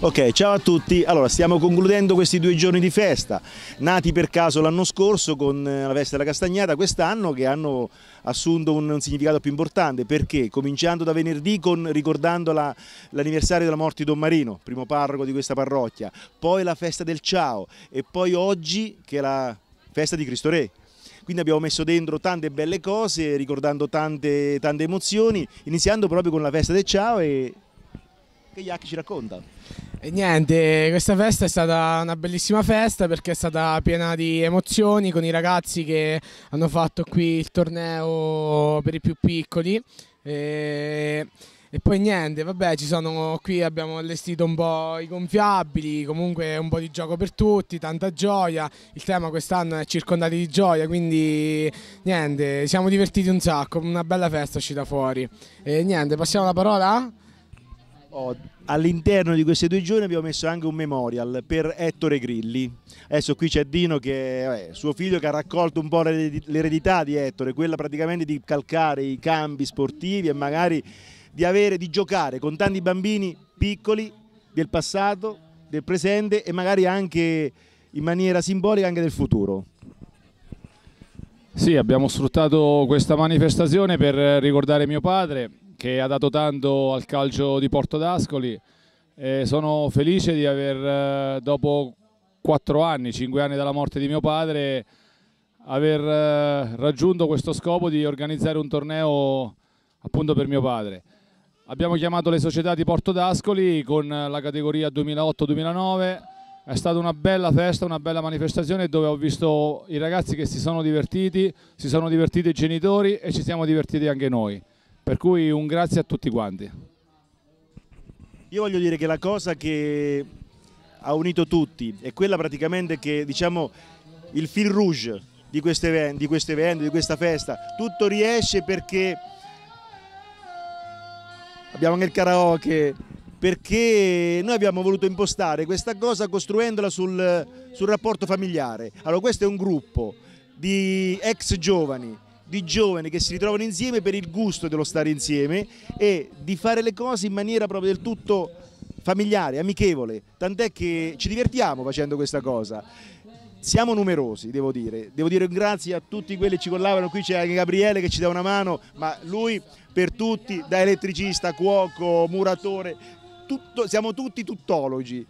Ok, ciao a tutti. Allora, stiamo concludendo questi due giorni di festa, nati per caso l'anno scorso con eh, la festa della Castagnata, quest'anno che hanno assunto un, un, significato più importante, perché cominciando da venerdì con, ricordando l'anniversario la, della morte di Don Marino, primo parroco di questa parrocchia, poi la festa del ciao e poi oggi che è la festa di Cristo Re, quindi abbiamo messo dentro tante belle cose, ricordando tante, tante, emozioni, iniziando proprio con la festa del ciao e che Iac ci racconta? E niente, questa festa è stata una bellissima festa perché è stata piena di emozioni con i ragazzi che hanno fatto qui il torneo per i più piccoli. E... E poi niente, vabbè, ci sono qui, abbiamo allestito un po' i gonfiabili, comunque un po' di gioco per tutti, tanta gioia. Il tema quest'anno è circondati di gioia, quindi niente, siamo divertiti un sacco, una bella festa uscita fuori. E niente, passiamo la parola? Oh, all'interno di questi due giorni abbiamo messo anche un memorial per Ettore Grilli. Adesso qui c'è Dino che è suo figlio che ha raccolto un po' l'eredità di Ettore, quella praticamente di calcare i cambi sportivi e magari di, avere, di giocare con tanti bambini piccoli del passato, del presente e magari anche in maniera simbolica anche del futuro. Sì, abbiamo sfruttato questa manifestazione per ricordare mio padre che ha dato tanto al calcio di Porto d'Ascoli. E sono felice di aver, eh, dopo quattro anni, cinque anni dalla morte di mio padre, aver eh, raggiunto questo scopo di organizzare un torneo appunto per mio padre. Abbiamo chiamato le società di Porto d'Ascoli con la categoria 2008-2009, è stata una bella festa, una bella manifestazione dove ho visto i ragazzi che si sono divertiti, si sono divertiti i genitori e ci siamo divertiti anche noi. Per cui un grazie a tutti quanti. Io voglio dire che la cosa che ha unito tutti è quella praticamente che diciamo il fil rouge di questo evento, di, quest evento, di questa festa, tutto riesce perché abbiamo anche il karaoke, perché noi abbiamo voluto impostare questa cosa costruendola sul, sul rapporto familiare. Allora questo è un gruppo di ex giovani di giovani che si ritrovano insieme per il gusto dello stare insieme e di fare le cose in maniera proprio del tutto familiare, amichevole, tant'è che ci divertiamo facendo questa cosa. Siamo numerosi, devo dire. Devo dire grazie a tutti quelli che ci collaborano. Qui c'è anche Gabriele che ci dà una mano, ma lui per tutti, da elettricista, cuoco, muratore, tutto, siamo tutti tuttologi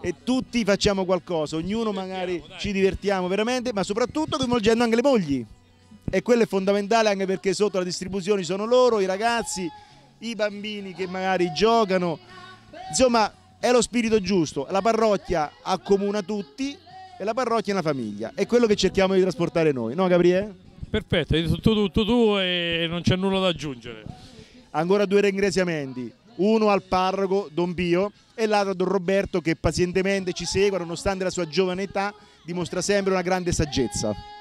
e tutti facciamo qualcosa, ognuno magari ci divertiamo veramente, ma soprattutto coinvolgendo anche le mogli e quello è fondamentale anche perché sotto la distribuzione sono loro, i ragazzi, i bambini che magari giocano, insomma è lo spirito giusto, la parrocchia accomuna tutti e la parrocchia è una famiglia, è quello che cerchiamo di trasportare noi, no Gabriele? Perfetto, hai detto tutto, tutto tu e non c'è nulla da aggiungere. Ancora due ringraziamenti, uno al parroco Don Pio e l'altro a Don Roberto che pazientemente ci segue nonostante la sua giovane età dimostra sempre una grande saggezza.